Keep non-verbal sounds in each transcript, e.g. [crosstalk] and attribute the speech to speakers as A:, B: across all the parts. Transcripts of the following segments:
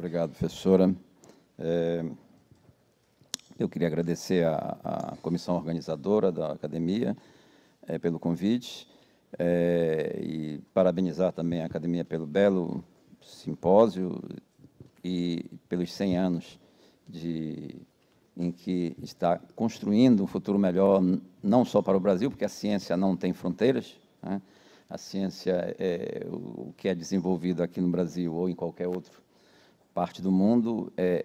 A: obrigado, professora. É, eu queria agradecer à comissão organizadora da academia é, pelo convite é, e parabenizar também a academia pelo belo simpósio e pelos 100 anos de, em que está construindo um futuro melhor, não só para o Brasil, porque a ciência não tem fronteiras, né? a ciência, é, o que é desenvolvido aqui no Brasil ou em qualquer outro parte do mundo é,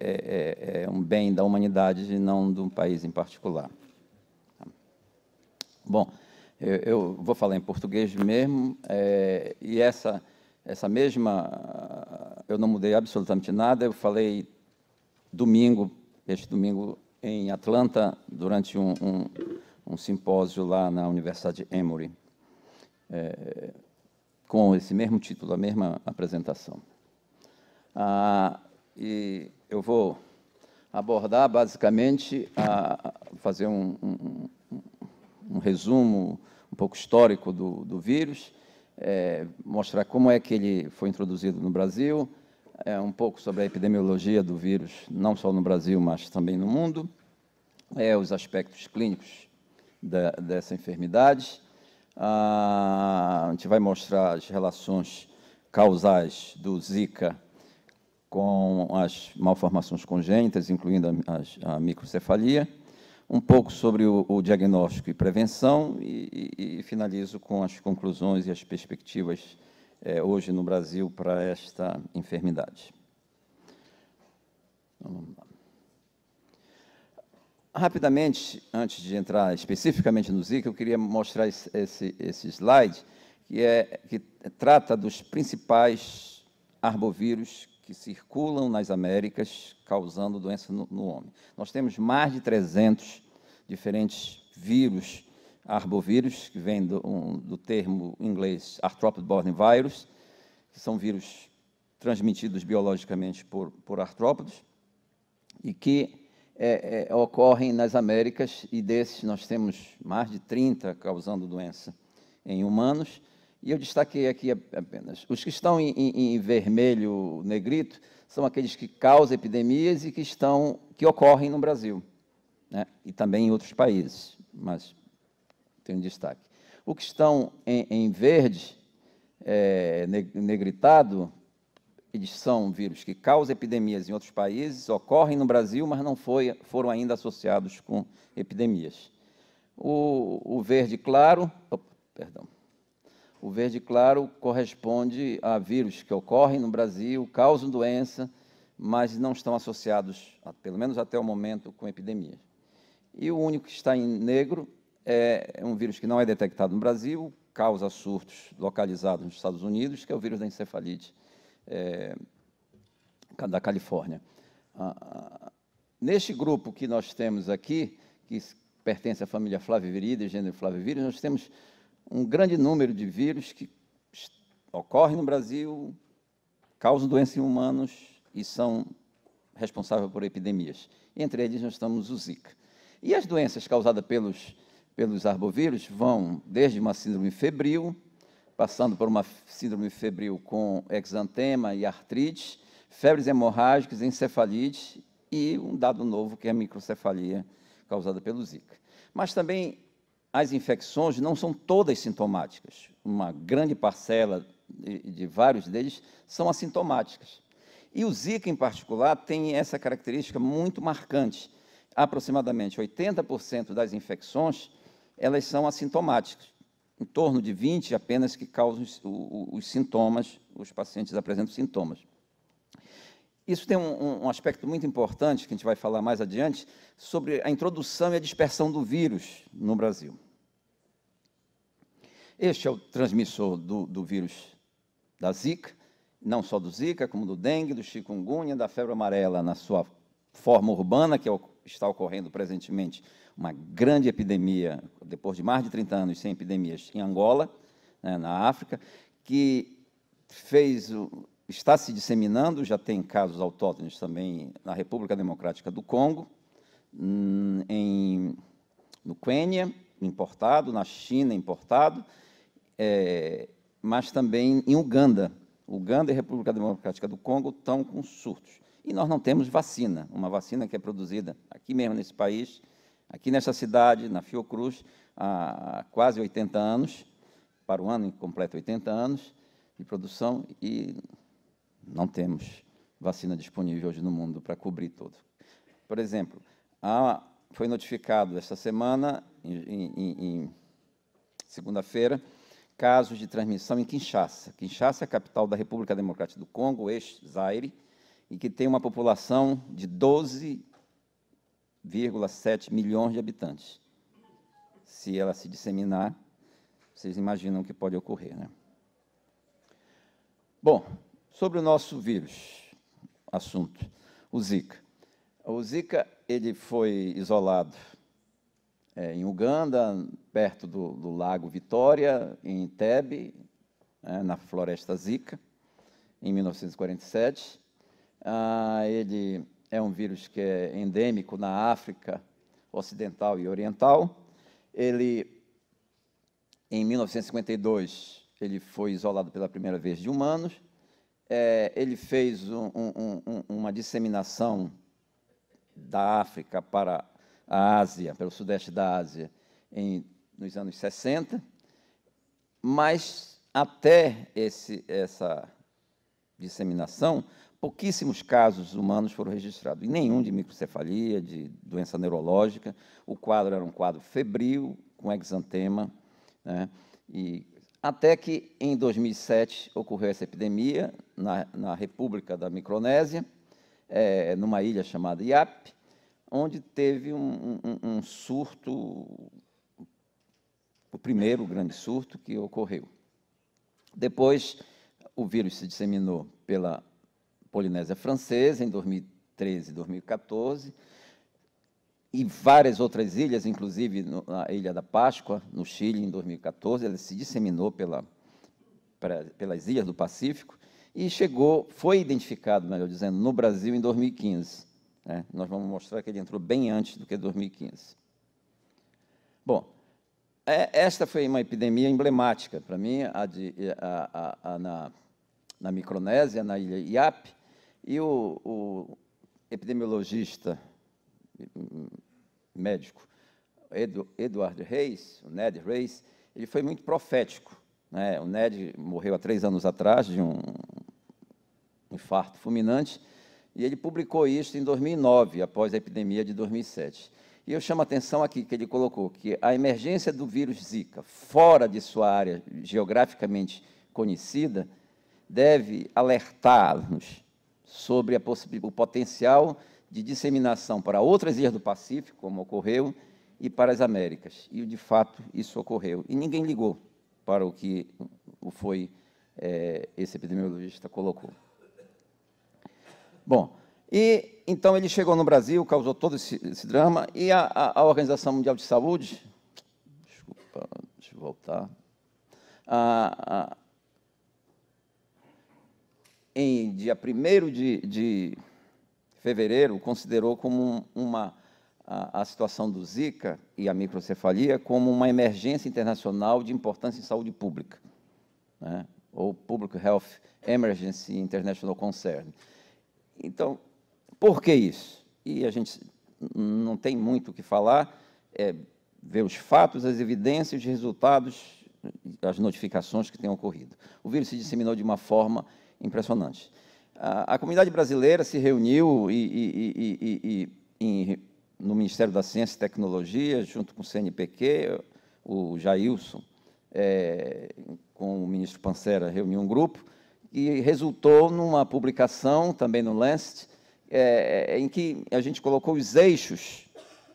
A: é, é, é um bem da humanidade e não de um país em particular. Bom, eu, eu vou falar em português mesmo, é, e essa, essa mesma. Eu não mudei absolutamente nada, eu falei domingo, este domingo, em Atlanta, durante um, um, um simpósio lá na Universidade Emory, é, com esse mesmo título, a mesma apresentação. Ah, e eu vou abordar basicamente, a, fazer um, um, um, resumo um pouco histórico do, do vírus, é, mostrar como é que ele foi introduzido no Brasil, é, um pouco sobre a epidemiologia do vírus, não só no Brasil, mas também no mundo, é, os aspectos clínicos da, dessa enfermidade. a gente vai mostrar as relações causais do Zika com as malformações congênitas, incluindo a, a, a microcefalia, um pouco sobre o, o diagnóstico e prevenção e, e, e, finalizo com as conclusões e as perspectivas é, hoje no Brasil para esta enfermidade. Então, Rapidamente, antes de entrar especificamente no Zika, eu queria mostrar esse, esse slide que, é, que trata dos principais arbovírus que circulam nas Américas causando doença no, no homem. Nós temos mais de 300 diferentes vírus, arbovírus, que vem do, um, do termo inglês arthropod-borne virus, que são vírus transmitidos biologicamente por, por artrópodes, e que é, é, ocorrem nas Américas, e desses nós temos mais de 30 causando doença em humanos, e eu destaquei aqui apenas. Os que estão em, em, em vermelho negrito são aqueles que causam epidemias e que, estão, que ocorrem no Brasil né? e também em outros países, mas tem um destaque. O que estão em, em verde, é, negritado, eles são vírus que causam epidemias em outros países, ocorrem no Brasil, mas não foi, foram ainda associados com epidemias. O, o verde claro, oh, perdão, o verde claro corresponde a vírus que ocorrem no Brasil, causam doença, mas não estão associados, pelo menos até o momento, com epidemias. E o único que está em negro é, é um vírus que não é detectado no Brasil, causa surtos localizados nos Estados Unidos, que é o vírus da encefalite é, da Califórnia. Ah, neste grupo que nós temos aqui, que pertence à família Flaviviridae, gênero Flaviviridae, nós temos um grande número de vírus que ocorrem no Brasil, causam doenças em humanos e são responsáveis por epidemias. Entre eles, nós estamos o Zika. E as doenças causadas pelos, pelos arbovírus vão desde uma síndrome febril, passando por uma síndrome febril com exantema e artrite, febres hemorrágicas, encefalite e um dado novo que é a microcefalia causada pelo Zika. Mas também as infecções não são todas sintomáticas. Uma grande parcela de, de, vários deles são assintomáticas. E o Zika, em particular, tem essa característica muito marcante. Aproximadamente 80% das infecções, elas são assintomáticas. Em torno de 20 apenas que causam os, os, os sintomas, os pacientes apresentam sintomas. Isso tem um, um aspecto muito importante, que a gente vai falar mais adiante, sobre a introdução e a dispersão do vírus no Brasil. Este é o transmissor do, do vírus da Zika, não só do Zika, como do dengue, do chikungunya, da febre amarela, na sua forma urbana, que é está ocorrendo presentemente uma grande epidemia, depois de mais de 30 anos sem epidemias, em Angola, né, na África, que fez o, está se disseminando, já tem casos autóctones também na República Democrática do Congo, hum, em, no Quênia, importado, na China, importado, é, mas também em Uganda. Uganda e República Democrática do Congo estão com surtos. E nós não temos vacina, uma vacina que é produzida aqui mesmo nesse país, aqui nessa cidade, na Fiocruz, há quase 80 anos, para o ano completo 80 anos de produção, e não temos vacina disponível hoje no mundo para cobrir todo. Por exemplo, há, foi notificado esta semana, em, em, em segunda-feira, casos de transmissão em Kinshasa. Kinshasa é a capital da República Democrática do Congo, ex-Zaire, e que tem uma população de 12,7 milhões de habitantes. Se ela se disseminar, vocês imaginam o que pode ocorrer, né? Bom, sobre o nosso vírus, assunto, o Zika. O Zika ele foi isolado é, em Uganda, perto do, do, Lago Vitória, em Tebe, é, na Floresta Zika, em 1947. Ah, ele é um vírus que é endêmico na África Ocidental e Oriental. Ele, em 1952, ele foi isolado pela primeira vez de humanos. É, ele fez um, um, um, uma disseminação da África para a Ásia, pelo sudeste da Ásia, em, nos anos 60. Mas até esse, essa disseminação, pouquíssimos casos humanos foram registrados, e nenhum de microcefalia, de doença neurológica. O quadro era um quadro febril, com exantema, né? e até que em 2007 ocorreu essa epidemia na, na República da Micronésia, é, numa ilha chamada Iap, onde teve um, um, um surto, o primeiro grande surto que ocorreu. Depois, o vírus se disseminou pela Polinésia Francesa em 2013 e 2014 e várias outras ilhas, inclusive na Ilha da Páscoa, no Chile, em 2014, ela se disseminou pela, pra, pelas ilhas do Pacífico e chegou, foi identificado, melhor dizendo, no Brasil em 2015. Né? Nós vamos mostrar que ele entrou bem antes do que 2015. Bom, é, esta foi uma epidemia emblemática para mim, a de, a, a, na, na, Micronésia, na ilha Iap, e o, o epidemiologista hum, médico Edu, Eduardo Reis, o Ned Reis, ele foi muito profético. Né? O Ned morreu há três anos atrás de um infarto fulminante, e ele publicou isso em 2009, após a epidemia de 2007. E eu chamo a atenção aqui que ele colocou que a emergência do vírus Zika fora de sua área geograficamente conhecida deve alertar-nos sobre o potencial de disseminação para outras ilhas do Pacífico, como ocorreu, e para as Américas. E, de fato, isso ocorreu. E ninguém ligou para o que foi é, esse epidemiologista colocou. Bom, e então ele chegou no Brasil, causou todo esse, esse drama, e a, a, Organização Mundial de Saúde, desculpa, deixa eu voltar, a, a, em dia 1 de, de fevereiro, considerou como uma a, a, situação do Zika e a microcefalia como uma emergência internacional de importância em saúde pública, né? ou Public Health Emergency International Concern. Então, por que isso? E a gente não tem muito o que falar, é, ver os fatos, as evidências, os resultados, as notificações que têm ocorrido. O vírus se disseminou de uma forma impressionante. A, a comunidade brasileira se reuniu e, e, e, no Ministério da Ciência e Tecnologia, junto com o CNPq, o Jailson, é, com o ministro Pancera, reuniu um grupo que resultou numa publicação também no Lancet, é, é, em que a gente colocou os eixos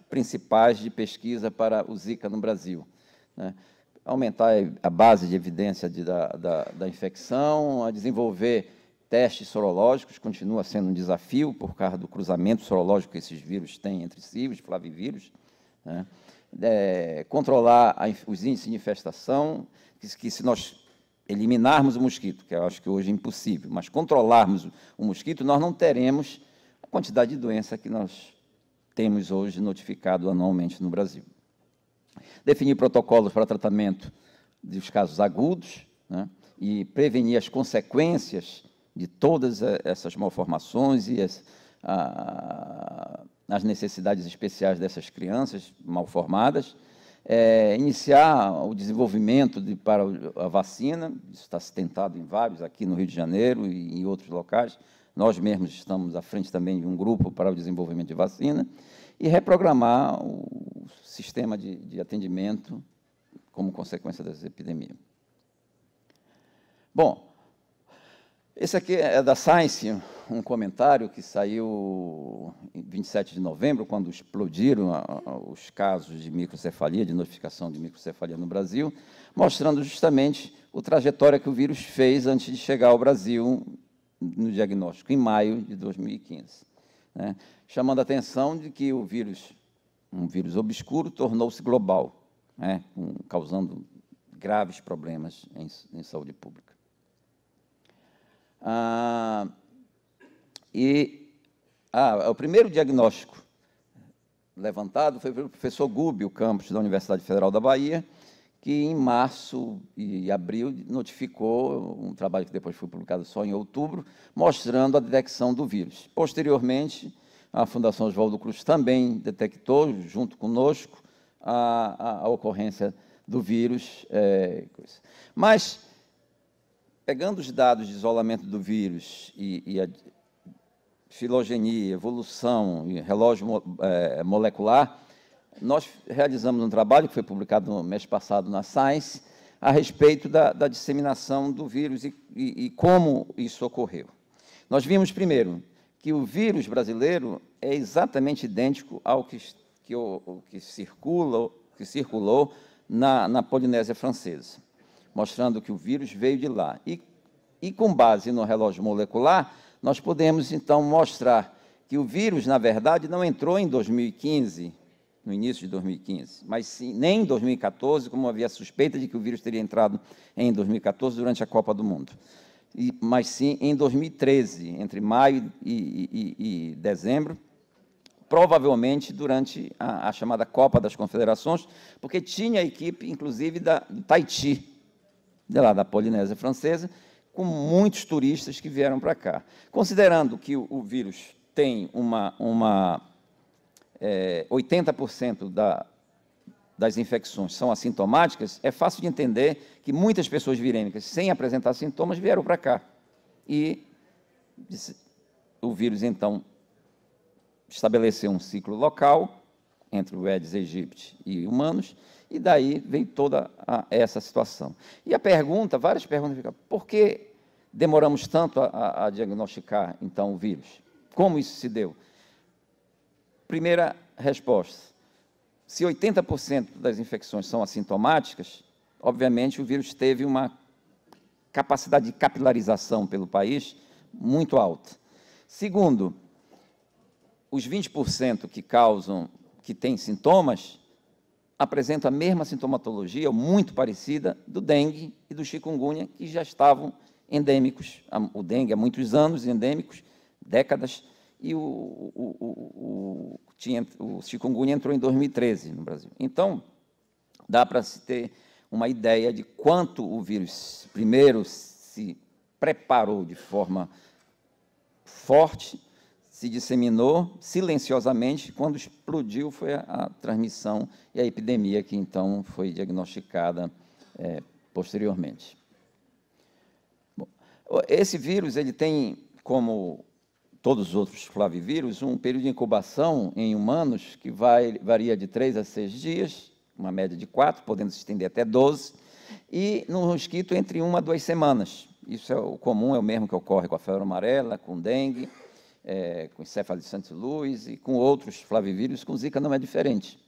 A: principais de pesquisa para o Zika no Brasil. Né? Aumentar a base de evidência de, da, da, da, infecção, a desenvolver testes sorológicos, continua sendo um desafio por causa do cruzamento sorológico que esses vírus têm entre si, os flavivírus. Né? É, controlar a, os índices de infestação, que, que se nós eliminarmos o mosquito, que eu acho que hoje é impossível, mas controlarmos o mosquito, nós não teremos a quantidade de doença que nós temos hoje notificado anualmente no Brasil. Definir protocolos para tratamento dos casos agudos né, e prevenir as consequências de todas essas malformações e as, a, as necessidades especiais dessas crianças malformadas é, iniciar o desenvolvimento de, para a vacina, isso está se tentado em vários, aqui no Rio de Janeiro e em outros locais. Nós mesmos estamos à frente também de um grupo para o desenvolvimento de vacina, e reprogramar o sistema de, de atendimento como consequência dessa epidemia. Bom, esse aqui é da Science, um comentário que saiu em 27 de novembro, quando explodiram ah, ah, os casos de microcefalia, de notificação de microcefalia no Brasil, mostrando justamente o trajetória que o vírus fez antes de chegar ao Brasil no diagnóstico, em maio de 2015. Né? Chamando a atenção de que o vírus, um vírus obscuro, tornou-se global, né? um, causando graves problemas em, em saúde pública. Ah, e ah, o primeiro diagnóstico levantado foi pelo professor Gubbio Campos, da Universidade Federal da Bahia, que em março e abril notificou um trabalho que depois foi publicado só em outubro, mostrando a detecção do vírus. Posteriormente, a Fundação Oswaldo Cruz também detectou, junto conosco, a, a, a ocorrência do vírus. É, Mas pegando os dados de isolamento do vírus e, e a filogenia, evolução e relógio é, molecular, nós realizamos um trabalho que foi publicado no mês passado na Science a respeito da, da disseminação do vírus e, e, e como isso ocorreu. Nós vimos, primeiro, que o vírus brasileiro é exatamente idêntico ao que, que, que, circula, que circulou na, na Polinésia Francesa mostrando que o vírus veio de lá. E, e com base no relógio molecular, nós podemos então mostrar que o vírus, na verdade, não entrou em 2015, no início de 2015, mas sim, nem em 2014, como havia suspeita de que o vírus teria entrado em 2014 durante a Copa do Mundo, e, mas sim em 2013, entre maio e, e, e dezembro, provavelmente durante a, a, chamada Copa das Confederações, porque tinha a equipe, inclusive, da, do Tahiti, de lá da Polinésia Francesa, com muitos turistas que vieram para cá. Considerando que o, vírus tem uma, uma é, 80% da, das infecções são assintomáticas, é fácil de entender que muitas pessoas virêmicas, sem apresentar sintomas, vieram para cá. E o vírus, então, estabeleceu um ciclo local entre o Aedes aegypti e humanos, e daí vem toda a, essa situação. E a pergunta, várias perguntas ficam, por que demoramos tanto a, a diagnosticar, então, o vírus? Como isso se deu? Primeira resposta, se 80% das infecções são assintomáticas, obviamente o vírus teve uma capacidade de capilarização pelo país muito alta. Segundo, os 20% que causam, que têm sintomas, apresenta a mesma sintomatologia, muito parecida, do dengue e do chikungunya, que já estavam endêmicos. O dengue há muitos anos, endêmicos, décadas, e o, o, o, o, tinha, o chikungunya entrou em 2013 no Brasil. Então, dá para se ter uma ideia de quanto o vírus, primeiro, se preparou de forma forte se disseminou silenciosamente. Quando explodiu, foi a, a transmissão e a epidemia que então foi diagnosticada é, posteriormente. Bom, esse vírus ele tem, como todos os outros flavivírus, um período de incubação em humanos que vai, varia de 3 a 6 dias, uma média de 4, podendo se estender até 12, e no mosquito entre uma a duas semanas. Isso é o comum, é o mesmo que ocorre com a febre amarela, com dengue é, com Céfalo de Santos Luiz e com outros flavivírus, com Zika não é diferente.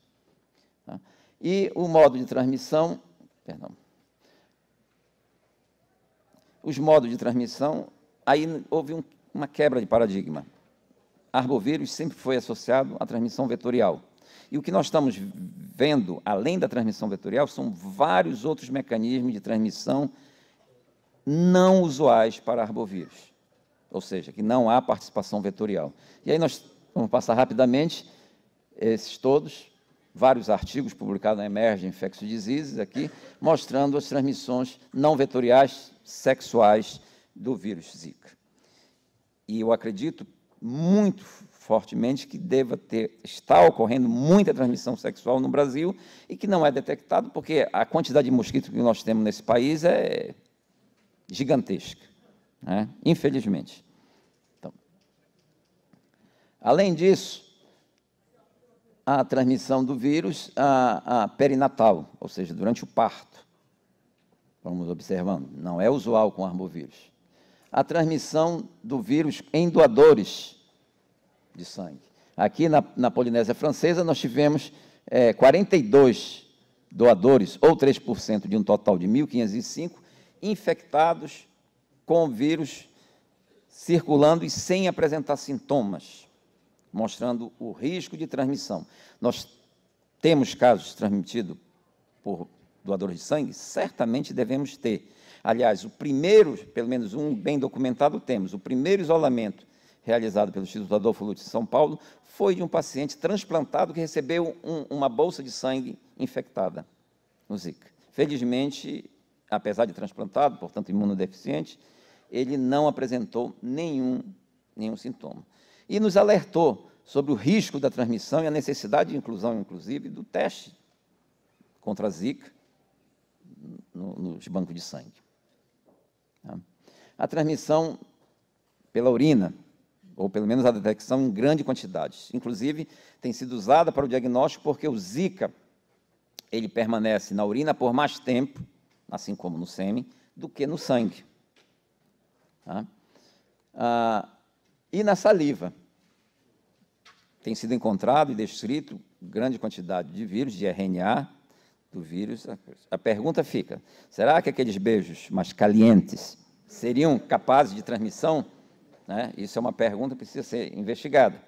A: Tá? E o modo de transmissão, perdão, os modos de transmissão, aí houve um, uma quebra de paradigma. Arbovírus sempre foi associado à transmissão vetorial. E o que nós estamos vendo, além da transmissão vetorial, são vários outros mecanismos de transmissão não usuais para arbovírus ou seja, que não há participação vetorial. E aí nós vamos passar rapidamente esses todos, vários artigos publicados na Emerge Infectious Diseases aqui, mostrando as transmissões não vetoriais sexuais do vírus Zika. E eu acredito muito fortemente que deva ter, está ocorrendo muita transmissão sexual no Brasil e que não é detectado porque a quantidade de mosquitos que nós temos nesse país é gigantesca né? infelizmente. Então, além disso, a transmissão do vírus a, a, perinatal, ou seja, durante o parto. Vamos observando, não é usual com armovírus. A transmissão do vírus em doadores de sangue. Aqui na, na Polinésia Francesa nós tivemos é, 42 doadores, ou 3% de um total de 1.505, infectados com o vírus circulando e sem apresentar sintomas, mostrando o risco de transmissão. Nós temos casos transmitidos por doadores de sangue? Certamente devemos ter. Aliás, o primeiro, pelo menos um bem documentado temos, o primeiro isolamento realizado pelo Instituto Adolfo Lutz de São Paulo foi de um paciente transplantado que recebeu um, uma bolsa de sangue infectada no Zika. Felizmente, apesar de transplantado, portanto imunodeficiente, ele não apresentou nenhum, nenhum sintoma. E nos alertou sobre o risco da transmissão e a necessidade de inclusão, inclusive, do teste contra a Zika no, nos bancos de sangue. Tá? A transmissão pela urina, ou pelo menos a detecção em grande quantidade, inclusive tem sido usada para o diagnóstico porque o Zika ele permanece na urina por mais tempo assim como no sêmen, do que no sangue. Tá? Ah, e na saliva. Tem sido encontrado e descrito grande quantidade de vírus, de RNA do vírus. A pergunta fica: será que aqueles beijos mais calientes seriam capazes de transmissão? Né? Isso é uma pergunta que precisa ser investigada.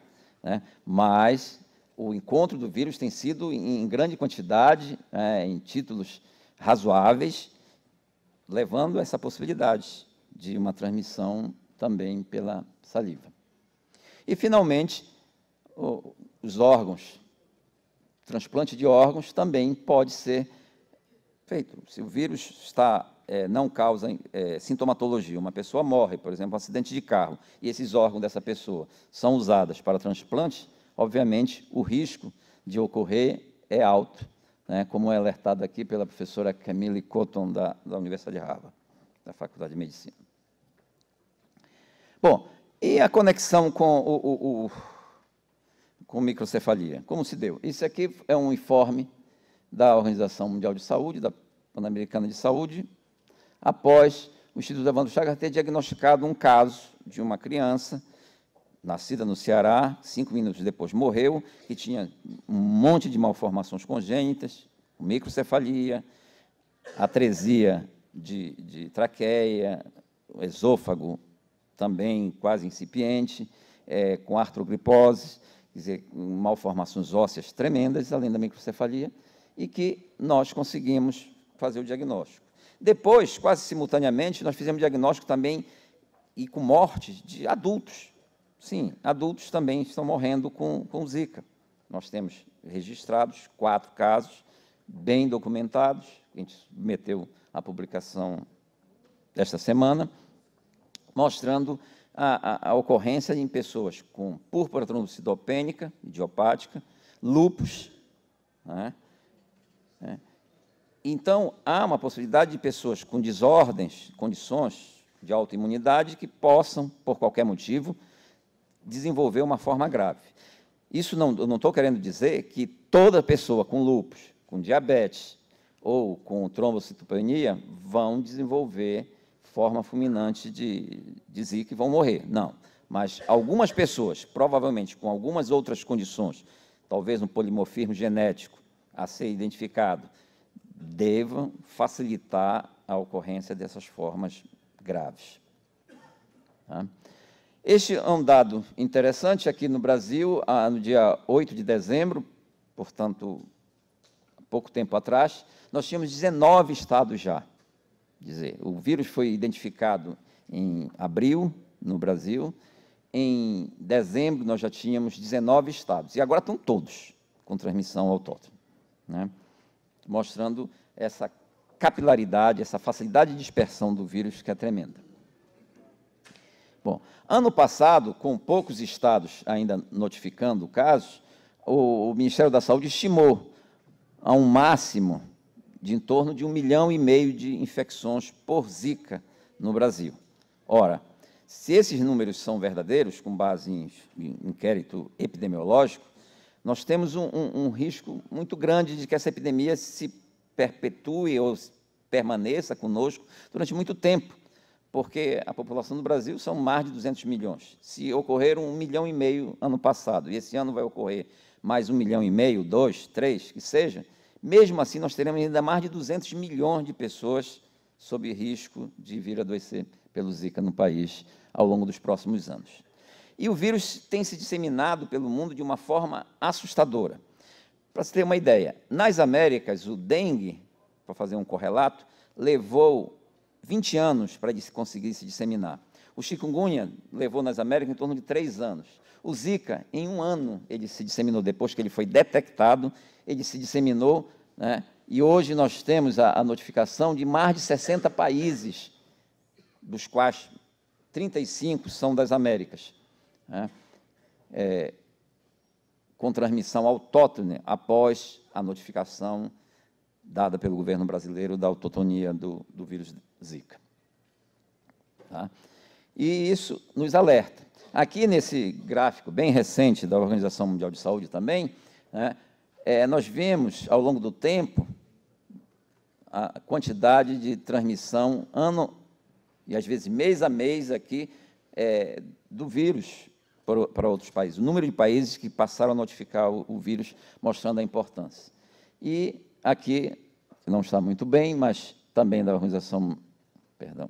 A: Né? Mas o encontro do vírus tem sido em grande quantidade, né, em títulos razoáveis, levando essa possibilidade de uma transmissão também pela saliva. E, finalmente, o, os órgãos. O transplante de órgãos também pode ser feito. Se o vírus está, é, não causa é, sintomatologia, uma pessoa morre, por exemplo, um acidente de carro, e esses órgãos dessa pessoa são usados para transplante, obviamente o risco de ocorrer é alto né, como é alertado aqui pela professora Camille Cotton, da, da Universidade de Harvard, da Faculdade de Medicina. Bom, e a conexão com o, o, o com microcefalia? Como se deu? Isso aqui é um informe da Organização Mundial de Saúde, da Pan-Americana de Saúde, após o Instituto Evandro Chagas ter diagnosticado um caso de uma criança nascida no Ceará, cinco minutos depois morreu, que tinha um monte de malformações congênitas, microcefalia, atresia de, de traqueia, esôfago também quase incipiente, é, com artrogripose, quer dizer, malformações ósseas tremendas, além da microcefalia, e que nós conseguimos fazer o diagnóstico. Depois, quase simultaneamente, nós fizemos diagnóstico também e com mortes de adultos, Sim, adultos também estão morrendo com, com zika. Nós temos registrados quatro casos bem documentados, a gente meteu a publicação desta semana, mostrando a, a, a ocorrência em pessoas com púrpura trombocitopênica, idiopática, lupus. Né? É. Então, há uma possibilidade de pessoas com desordens, condições de autoimunidade que possam, por qualquer motivo, desenvolver uma forma grave. Isso não, eu não estou querendo dizer que toda pessoa com lúpus, com diabetes ou com trombocitopenia vão desenvolver forma fulminante de, de zika e vão morrer. Não. Mas algumas pessoas, provavelmente com algumas outras condições, talvez um polimorfismo genético a ser identificado, devam facilitar a ocorrência dessas formas graves. Tá? Este é um dado interessante aqui no Brasil, ah, no dia 8 de dezembro, portanto, pouco tempo atrás, nós tínhamos 19 estados já. Quer dizer, o vírus foi identificado em abril no Brasil, em dezembro nós já tínhamos 19 estados, e agora estão todos com transmissão autótrona, né? mostrando essa capilaridade, essa facilidade de dispersão do vírus que é tremenda. Bom, ano passado, com poucos estados ainda notificando casos, o, o Ministério da Saúde estimou a um máximo de em torno de um milhão e meio de infecções por Zika no Brasil. Ora, se esses números são verdadeiros, com base em, em inquérito epidemiológico, nós temos um, um, um, risco muito grande de que essa epidemia se perpetue ou permaneça conosco durante muito tempo porque a população do Brasil são mais de 200 milhões. Se ocorrer um milhão e meio ano passado, e esse ano vai ocorrer mais um milhão e meio, dois, três, que seja, mesmo assim nós teremos ainda mais de 200 milhões de pessoas sob risco de vir adoecer pelo Zika no país ao longo dos próximos anos. E o vírus tem se disseminado pelo mundo de uma forma assustadora. Para se ter uma ideia, nas Américas, o dengue, para fazer um correlato, levou 20 anos para conseguir se disseminar. O chikungunya levou nas Américas em torno de 3 anos. O Zika, em um ano, ele se disseminou. Depois que ele foi detectado, ele se disseminou. Né? E hoje nós temos a, a notificação de mais de 60 países, dos quais 35 são das Américas, né? é, com transmissão autóctone após a notificação dada pelo governo brasileiro da autotonia do, do vírus Zika. Tá? E isso nos alerta. Aqui nesse gráfico bem recente da Organização Mundial de Saúde também, né, é, nós vemos ao longo do tempo a quantidade de transmissão ano e às vezes mês a mês aqui é, do vírus para, para, outros países. O número de países que passaram a notificar o, o vírus, mostrando a importância. E aqui, não está muito bem, mas também da Organização perdão,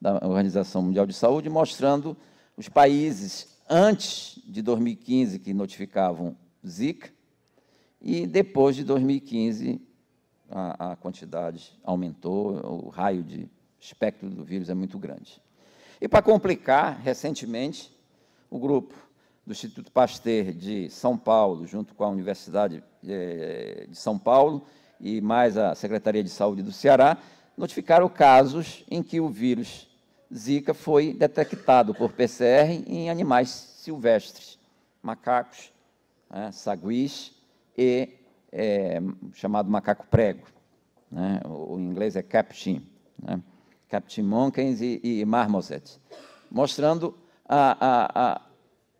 A: da Organização Mundial de Saúde, mostrando os países antes de 2015 que notificavam Zika e depois de 2015 a, a quantidade aumentou, o raio de espectro do vírus é muito grande. E para complicar, recentemente, o grupo do Instituto Pasteur de São Paulo, junto com a Universidade eh, de São Paulo e mais a Secretaria de Saúde do Ceará, notificaram casos em que o vírus Zika foi detectado por PCR em animais silvestres, macacos, né, saguis e é, chamado macaco prego. Né, o, inglês é captain, né, monkeys e, e marmoset, mostrando a, a, a,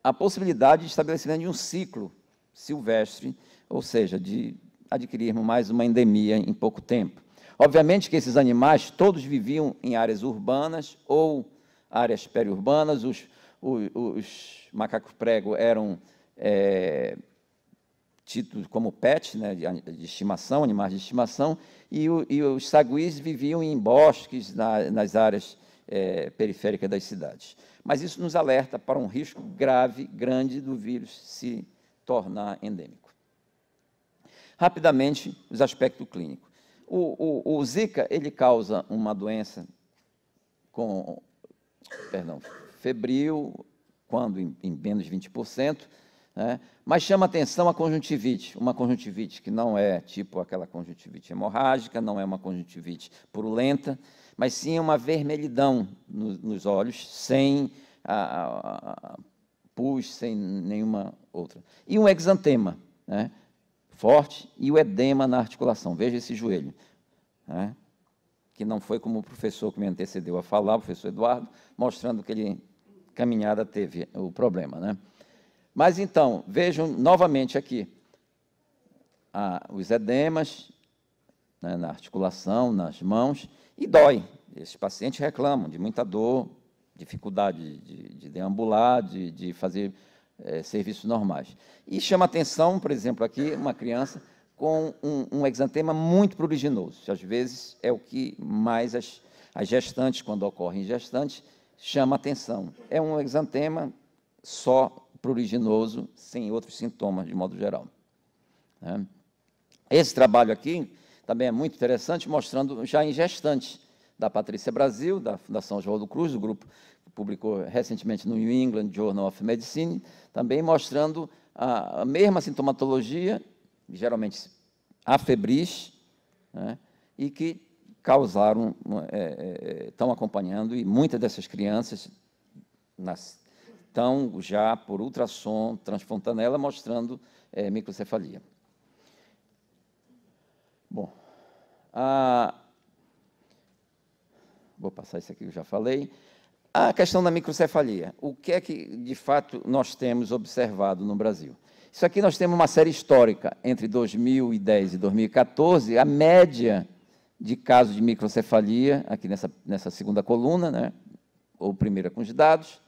A: a possibilidade de estabelecimento de um ciclo silvestre, ou seja, de adquirirmos mais uma endemia em pouco tempo. Obviamente que esses animais todos viviam em áreas urbanas ou áreas periurbanas, os, os, os macacos prego eram é, títulos como pet, né, de, estimação, animais de estimação, e, o, e os saguis viviam em bosques, na, nas áreas é, periféricas das cidades. Mas isso nos alerta para um risco grave, grande, do vírus se tornar endêmico. Rapidamente, os aspectos clínicos. O, o, o Zika, ele causa uma doença com, perdão, febril, quando em, em menos de 20%, né? mas chama atenção a conjuntivite, uma conjuntivite que não é tipo aquela conjuntivite hemorrágica, não é uma conjuntivite purulenta, mas sim uma vermelhidão no, nos olhos, sem a, a, a, pus, sem nenhuma outra. E um exantema, né? forte e o edema na articulação. Veja esse joelho, né? que não foi como o professor que me antecedeu a falar, o professor Eduardo, mostrando que ele caminhada teve o problema. Né? Mas então, vejam novamente aqui os edemas né, na articulação, nas mãos, e dói. Esses pacientes reclamam de muita dor, dificuldade de, de deambular, de, de fazer é, serviços normais. E chama atenção, por exemplo, aqui uma criança com um, um exantema muito pruriginoso. Às vezes é o que mais as, as gestantes, quando ocorrem gestantes, chama atenção. É um exantema só pruriginoso, sem outros sintomas, de modo geral. Né? Esse trabalho aqui também é muito interessante, mostrando já em gestantes, da Patrícia Brasil, da Fundação João do Cruz, do grupo publicou recentemente no New England Journal of Medicine, também mostrando a, a mesma sintomatologia, geralmente afebris, né, e que causaram, é, é, estão acompanhando, e muitas dessas crianças estão já por ultrassom transfontanela mostrando é, microcefalia. Bom, a, vou passar isso aqui que eu já falei. A questão da microcefalia. O que é que, de fato, nós temos observado no Brasil? Isso aqui nós temos uma série histórica. Entre 2010 e 2014, a média de casos de microcefalia, aqui nessa, nessa segunda coluna, né? ou primeira com os dados,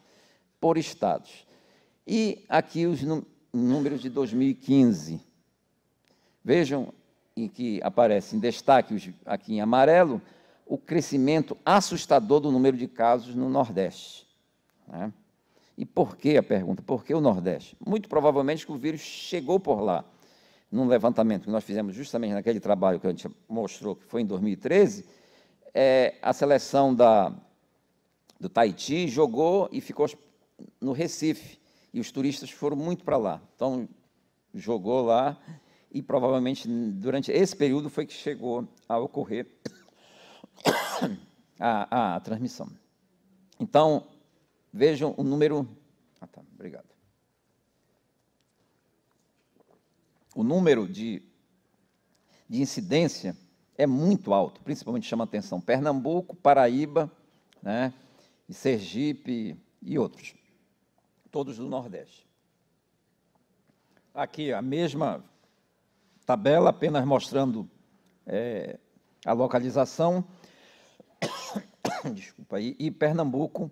A: por estados. E aqui os números de 2015. Vejam em que aparece em destaque, aqui em amarelo, o crescimento assustador do número de casos no Nordeste. Né? E por que a pergunta? Por que o Nordeste? Muito provavelmente que o vírus chegou por lá. Num levantamento que nós fizemos justamente naquele trabalho que a gente mostrou, que foi em 2013, é, a seleção da, do Taiti jogou e ficou no Recife. E os turistas foram muito para lá. Então, jogou lá e provavelmente durante esse período foi que chegou a ocorrer [coughs] a, ah, ah, a transmissão. Então, vejam o número. Ah, tá, obrigado. O número de, de incidência é muito alto, principalmente chama atenção Pernambuco, Paraíba, né, Sergipe e outros, todos do Nordeste. Aqui a mesma tabela, apenas mostrando é, a localização. [coughs] Desculpa aí, e Pernambuco,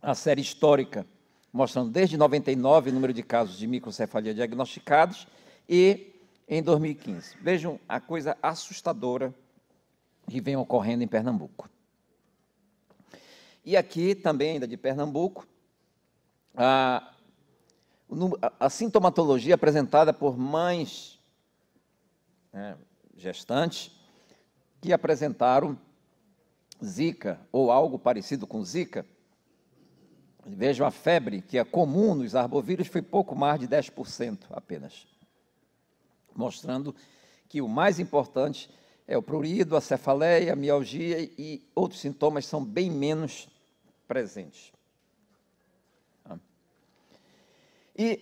A: a série histórica, mostrando desde 99 o número de casos de microcefalia diagnosticados e em 2015. Vejam a coisa assustadora que vem ocorrendo em Pernambuco. E aqui também, ainda de Pernambuco, a, a sintomatologia apresentada por mães né, gestantes que apresentaram zika ou algo parecido com zika, vejam a febre, que é comum nos arbovírus, foi pouco mais de 10% apenas. Mostrando que o mais importante é o prurido, a cefaleia, a mialgia e outros sintomas são bem menos presentes. Ah. E,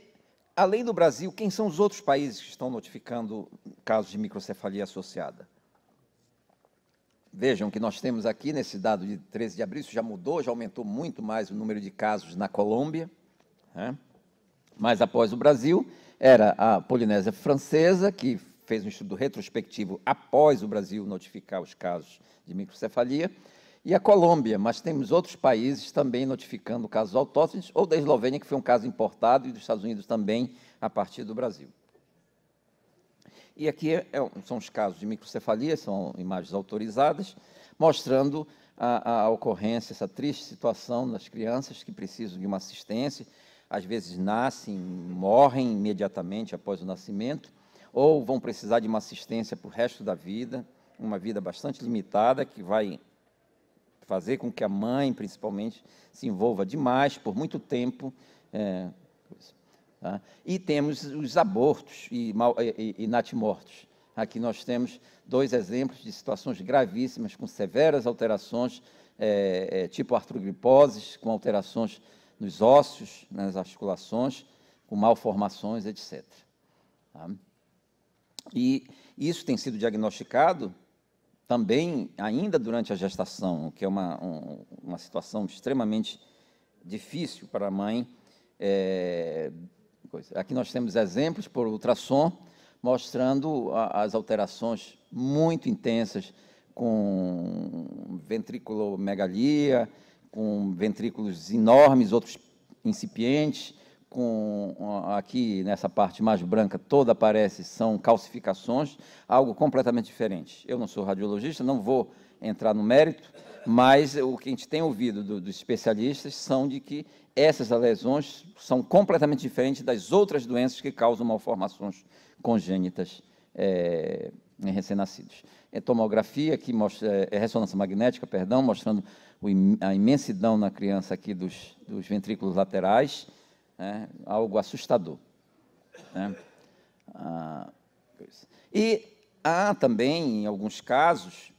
A: além do Brasil, quem são os outros países que estão notificando casos de microcefalia associada? Vejam que nós temos aqui nesse dado de 13 de abril, isso já mudou, já aumentou muito mais o número de casos na Colômbia, né? mas após o Brasil, era a Polinésia Francesa, que fez um estudo retrospectivo após o Brasil notificar os casos de microcefalia, e a Colômbia, mas temos outros países também notificando casos autóctones, ou da Eslovênia, que foi um caso importado, e dos Estados Unidos também, a partir do Brasil. E aqui é, é são os casos de microcefalia, são imagens autorizadas, mostrando a, a ocorrência, essa triste situação das crianças que precisam de uma assistência, às vezes nascem, morrem imediatamente após o nascimento, ou vão precisar de uma assistência para o resto da vida, uma vida bastante limitada, que vai fazer com que a mãe, principalmente, se envolva demais por muito tempo, é, Tá? E temos os abortos e, e, e natimortos. Aqui nós temos dois exemplos de situações gravíssimas, com severas alterações, é, é, tipo artrogriposes, com alterações nos ossos, nas articulações, com malformações, etc. Tá? E isso tem sido diagnosticado também ainda durante a gestação, o que é uma, um, uma situação extremamente difícil para a mãe é, Coisa. Aqui nós temos exemplos por ultrassom, mostrando a, as alterações muito intensas com ventriculomegalia, com ventrículos enormes, outros incipientes, com aqui nessa parte mais branca toda aparece são calcificações, algo completamente diferente. Eu não sou radiologista, não vou entrar no mérito, mas o que a gente tem ouvido do, dos especialistas são de que essas lesões são completamente diferentes das outras doenças que causam malformações congênitas é, em recém-nascidos. É tomografia, que mostra, é ressonância magnética, perdão, mostrando o, a imensidão na criança aqui dos, dos ventrículos laterais, é, algo assustador. Né? Ah, e há também, em alguns casos,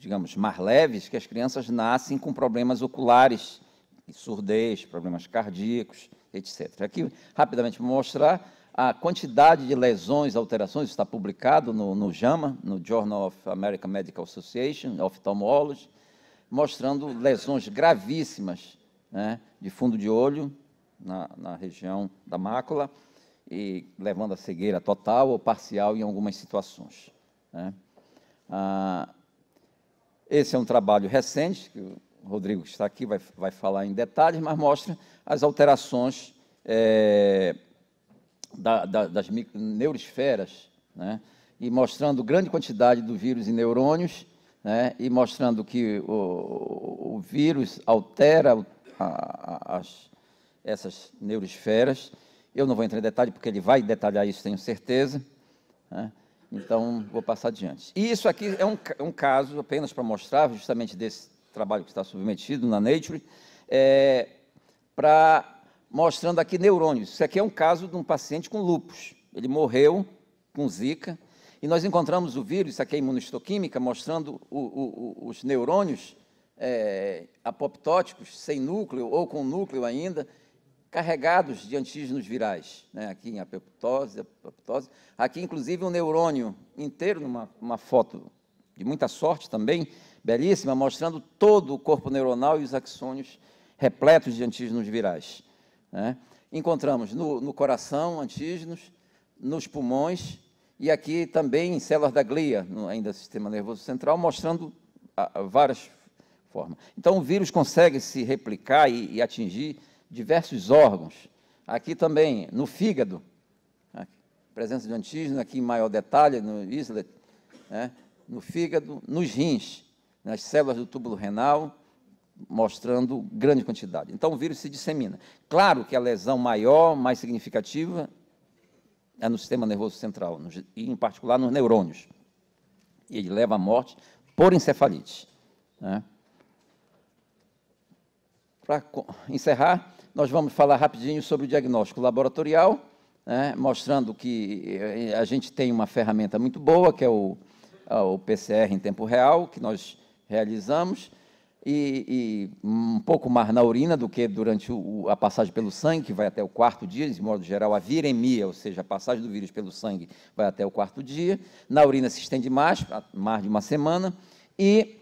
A: digamos, mais leves, que as crianças nascem com problemas oculares, surdez, problemas cardíacos, etc. Aqui, rapidamente, vou mostrar a quantidade de lesões, alterações, está publicado no, no JAMA, no Journal of American Medical Association, Ophthalmology, mostrando lesões gravíssimas né, de fundo de olho na, na região da mácula e levando a cegueira total ou parcial em algumas situações. Né. Ah, esse é um trabalho recente, que o Rodrigo está aqui, vai, vai falar em detalhes, mas mostra as alterações é, da, da, das neurosferas, né? e mostrando grande quantidade do vírus em neurônios, né? e mostrando que o, o vírus altera a, a, as, essas neurosferas. Eu não vou entrar em detalhe, porque ele vai detalhar isso, tenho certeza. Né? Então, vou passar adiante. E isso aqui é um, um caso, apenas para mostrar, justamente desse trabalho que está submetido na Nature, é, para mostrando aqui neurônios. Isso aqui é um caso de um paciente com lupus. Ele morreu com zika, e nós encontramos o vírus, isso aqui é imunohistoquímica mostrando o, o, o, os neurônios é, apoptóticos, sem núcleo ou com núcleo ainda, carregados de antígenos virais, né? aqui em apoptose, apoptose, aqui inclusive um neurônio inteiro, numa foto de muita sorte também, belíssima, mostrando todo o corpo neuronal e os axônios repletos de antígenos virais. Né? Encontramos no, no coração antígenos, nos pulmões e aqui também em células da glia, no, ainda sistema nervoso central, mostrando a, ah, a várias formas. Então o vírus consegue se replicar e, e atingir diversos órgãos. Aqui também, no fígado, né, presença de antígeno aqui em maior detalhe, no islet, né? no fígado, nos rins, nas células do túbulo renal, mostrando grande quantidade. Então, o vírus se dissemina. Claro que a lesão maior, mais significativa, é no sistema nervoso central, e em particular nos neurônios. E ele leva à morte por encefalite. Né? Para encerrar, nós vamos falar rapidinho sobre o diagnóstico laboratorial, né, mostrando que eh, a gente tem uma ferramenta muito boa, que é o, o PCR em tempo real, que nós realizamos, e, e, um pouco mais na urina do que durante o, a passagem pelo sangue, que vai até o quarto dia, de modo geral, a viremia, ou seja, a passagem do vírus pelo sangue, vai até o quarto dia. Na urina se estende mais, mais de uma semana. E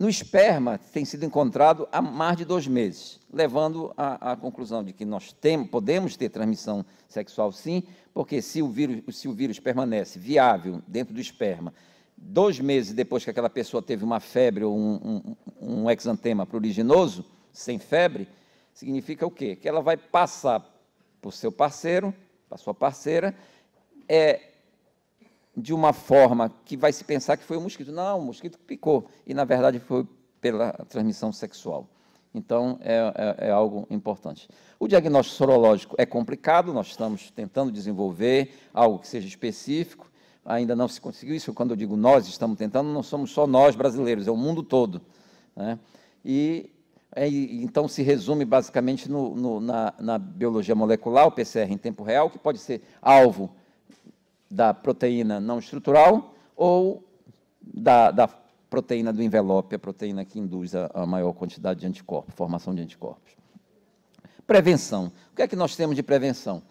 A: no esperma tem sido encontrado há mais de dois meses, levando à, à conclusão de que nós tem, podemos ter transmissão sexual sim, porque se o, vírus, se o vírus permanece viável dentro do esperma, dois meses depois que aquela pessoa teve uma febre ou um, um, um exantema pruriginoso, sem febre, significa o quê? Que ela vai passar para o seu parceiro, para a sua parceira, é, de uma forma que vai se pensar que foi o mosquito. Não, o mosquito picou. E, na verdade, foi pela transmissão sexual. Então, é, é, é, algo importante. O diagnóstico sorológico é complicado, nós estamos tentando desenvolver algo que seja específico, ainda não se conseguiu isso. Quando eu digo nós estamos tentando, não somos só nós brasileiros, é o mundo todo. Né? E é, então se resume basicamente no, no, na, na biologia molecular, o PCR em tempo real, que pode ser alvo da proteína não estrutural ou da, da proteína do envelope, a proteína que induz a, a maior quantidade de anticorpos, formação de anticorpos. Prevenção. O que é que nós temos de prevenção?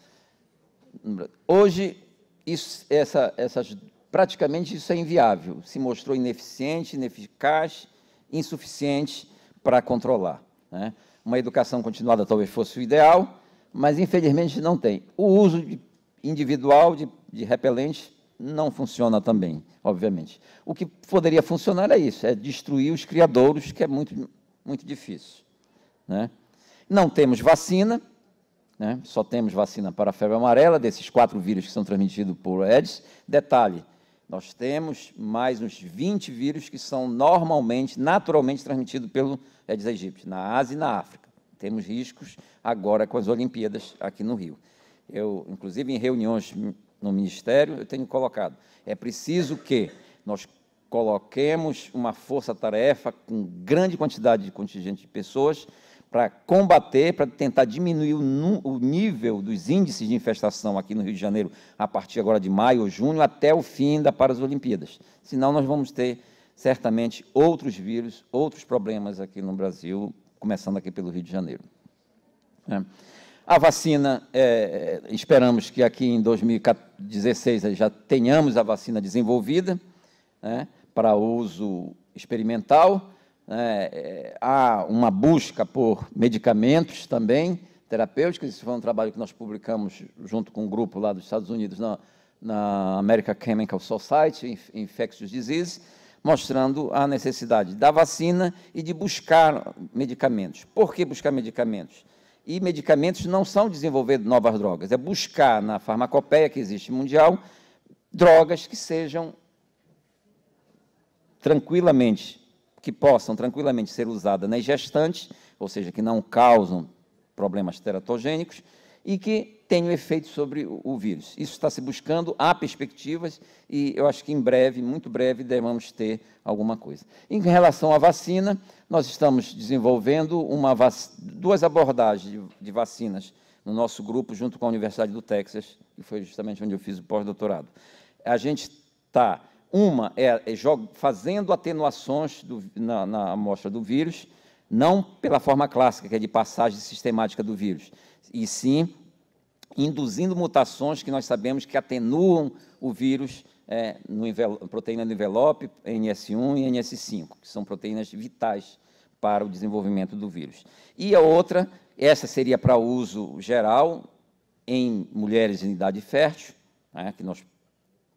A: Hoje, isso, essa, essas, praticamente isso é inviável. Se mostrou ineficiente, ineficaz, insuficiente para controlar. Né? Uma educação continuada talvez fosse o ideal, mas infelizmente não tem. O uso de, individual de de repelente não funciona também, obviamente. O que poderia funcionar é isso, é destruir os criadouros, que é muito, muito difícil. Né? Não temos vacina, né? só temos vacina para a febre amarela, desses quatro vírus que são transmitidos por Aedes. Detalhe, nós temos mais uns 20 vírus que são normalmente, naturalmente transmitidos pelo Aedes aegypti, na Ásia e na África. Temos riscos agora com as Olimpíadas aqui no Rio. Eu, inclusive, em reuniões no ministério, eu tenho colocado. É preciso que nós coloquemos uma força-tarefa com grande quantidade de contingente de pessoas para combater, para tentar diminuir o, o, nível dos índices de infestação aqui no Rio de Janeiro a partir agora de maio ou junho até o fim da Olimpíadas. Senão nós vamos ter certamente outros vírus, outros problemas aqui no Brasil, começando aqui pelo Rio de Janeiro. É. A vacina, é, é, esperamos que aqui em 2016 já tenhamos a vacina desenvolvida né, para uso experimental. Né, é, há uma busca por medicamentos também terapêuticos. Esse foi um trabalho que nós publicamos junto com um grupo lá dos Estados Unidos na, na American Chemical Society, Infectious Diseases, mostrando a necessidade da vacina e de buscar medicamentos. Por que buscar medicamentos? e medicamentos não são desenvolver novas drogas, é buscar na farmacopeia que existe mundial drogas que sejam tranquilamente, que possam tranquilamente ser usadas nas gestantes, ou seja, que não causam problemas teratogênicos e que tem um efeito sobre o vírus. Isso está se buscando, há perspectivas e eu acho que em breve, muito breve, devemos ter alguma coisa. Em relação à vacina, nós estamos desenvolvendo uma vac... duas abordagens de vacinas no nosso grupo, junto com a Universidade do Texas, que foi justamente onde eu fiz o pós-doutorado. A gente está, uma é, é fazendo atenuações do, na, na amostra do vírus, não pela forma clássica, que é de passagem sistemática do vírus, e sim induzindo mutações que nós sabemos que atenuam o vírus é, no proteína do envelope, NS1 e NS5, que são proteínas vitais para o desenvolvimento do vírus. E a outra, essa seria para uso geral em mulheres em idade fértil, né, que nós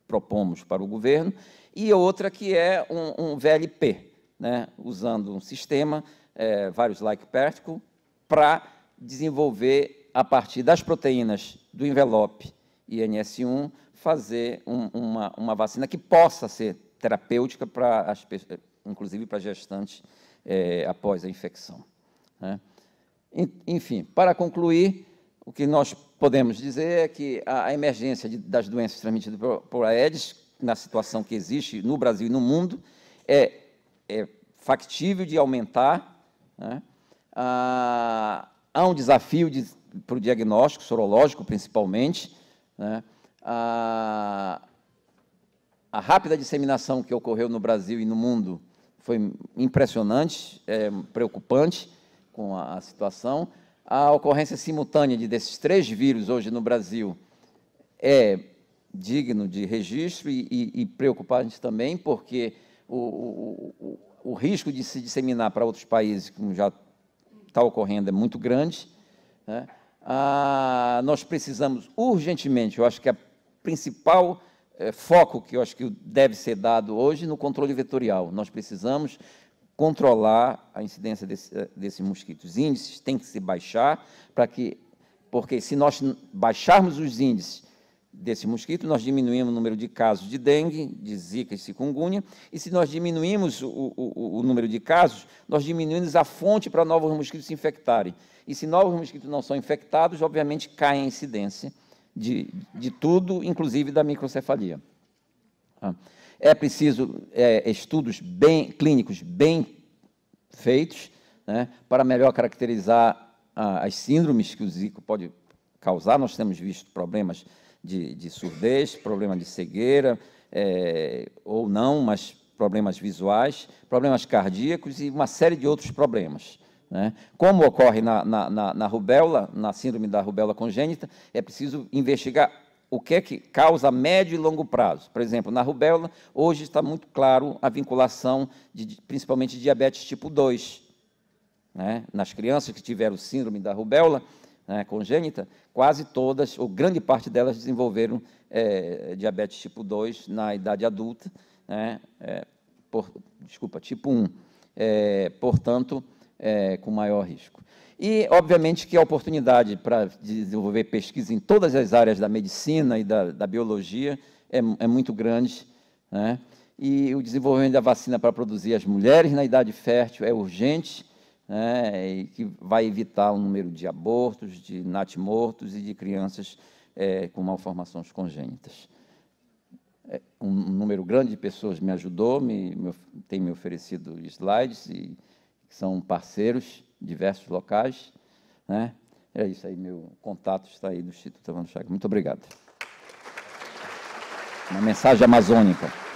A: propomos para o governo, e outra que é um, um VLP, né, usando um sistema, é, vários like particle, para desenvolver a partir das proteínas do envelope INS1, fazer um, uma, uma vacina que possa ser terapêutica, para as, inclusive para gestantes é, após a infecção. Né? Enfim, para concluir, o que nós podemos dizer é que a, a emergência de, das doenças transmitidas por, por Aedes, na situação que existe no Brasil e no mundo, é, é factível de aumentar. Né? Ah, há um desafio de para o diagnóstico sorológico, principalmente. Né? A, a, rápida disseminação que ocorreu no Brasil e no mundo foi impressionante, é, preocupante com a, a situação. A ocorrência simultânea de desses três vírus hoje no Brasil é digno de registro e, e, e preocupante também, porque o, o, o, o, risco de se disseminar para outros países, como já está ocorrendo, é muito grande. Né? ah, nós precisamos urgentemente, eu acho que o principal eh, foco que eu acho que deve ser dado hoje no controle vetorial. Nós precisamos controlar a incidência desse, eh, desse mosquito. Os índices têm que se baixar para que, porque se nós baixarmos os índices desse mosquito, nós diminuímos o número de casos de dengue, de zika e chikungunya, e se nós diminuímos o, o, o número de casos, nós diminuímos a fonte para novos mosquitos se infectarem. E se novos mosquitos não são infectados, obviamente cai a incidência de, de tudo, inclusive da microcefalia. Ah, é preciso é, estudos bem, clínicos bem feitos né, para melhor caracterizar ah, as síndromes que o zika pode causar. Nós temos visto problemas de, de surdez, problema de cegueira, é, ou não, mas problemas visuais, problemas cardíacos e uma série de outros problemas. Né? Como ocorre na, na, na, na rubéola, na síndrome da rubéola congênita, é preciso investigar o que é que causa a médio e longo prazo. Por exemplo, na rubéola, hoje está muito claro a vinculação de, principalmente diabetes tipo 2. Né? Nas crianças que tiveram síndrome da rubéola, né, congênita, quase todas, ou grande parte delas, desenvolveram é, diabetes tipo 2 na idade adulta, né, é, por, desculpa, tipo 1, é, portanto, é, com maior risco. E, obviamente, que a oportunidade para desenvolver pesquisa em todas as áreas da medicina e da, da biologia é, é muito grande, né? e o desenvolvimento da vacina para produzir as mulheres na idade fértil é urgente, né, e que vai evitar o número de abortos, de natimortos e de crianças é, com malformações congênitas. É, um número grande de pessoas me ajudou, me, me, tem me oferecido slides, e são parceiros de diversos locais. Né? É isso aí, meu contato está aí do Instituto Avano Chagas. Muito obrigado. Uma mensagem amazônica.